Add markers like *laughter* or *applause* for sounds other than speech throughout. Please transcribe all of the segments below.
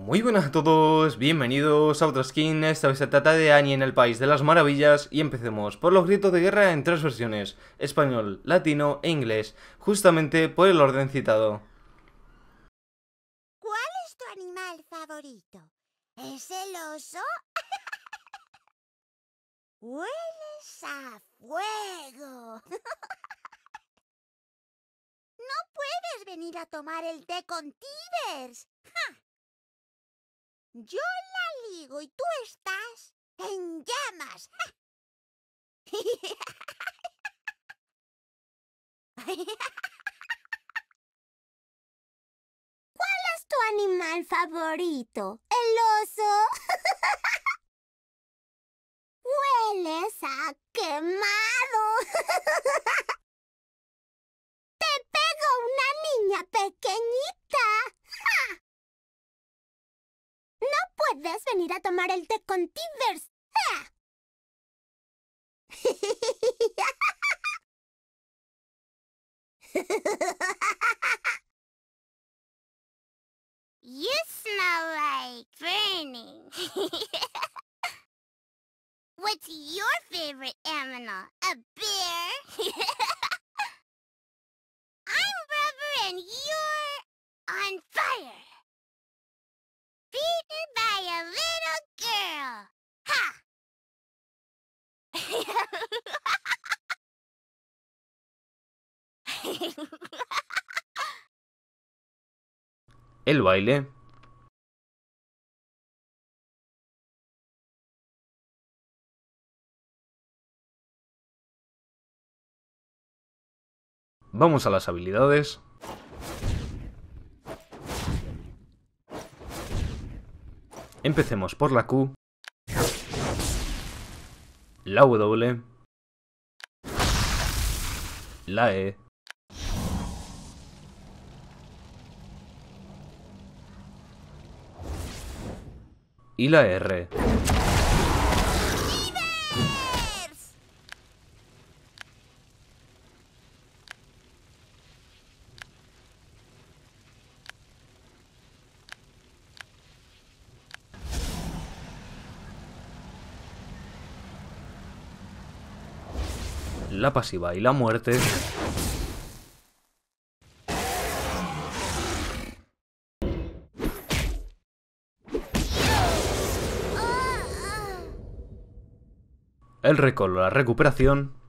Muy buenas a todos, bienvenidos a otra skin, esta vez se trata de Annie en el País de las Maravillas y empecemos por los gritos de guerra en tres versiones, español, latino e inglés, justamente por el orden citado. ¿Cuál es tu animal favorito? ¿Es el oso? *laughs* Hueles a fuego. *laughs* no puedes venir a tomar el té con Tibers. Yo la ligo y tú estás en llamas. *laughs* ¿Cuál es tu animal favorito? ¿El oso? *laughs* Hueles a quemado. *laughs* puedes venir a tomar el té con Tivers. ¡Ah! *laughs* you smell like burning. *laughs* What's your favorite animal? A bear? *laughs* I'm rubber and you're on fire. Beaten by *laughs* El baile. Vamos a las habilidades. Empecemos por la Q, la W, la E, y la R. la pasiva y la muerte. El recolo, la recuperación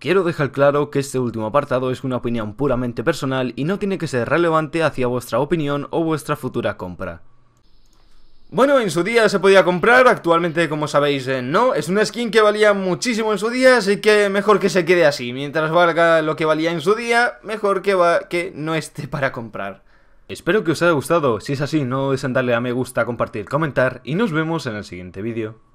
Quiero dejar claro que este último apartado es una opinión puramente personal y no tiene que ser relevante hacia vuestra opinión o vuestra futura compra. Bueno, en su día se podía comprar, actualmente como sabéis eh, no, es una skin que valía muchísimo en su día, así que mejor que se quede así, mientras valga lo que valía en su día, mejor que, va que no esté *laughs* para comprar. Espero que os haya gustado, si es así no de darle a me gusta, compartir, comentar y nos vemos en el siguiente vídeo.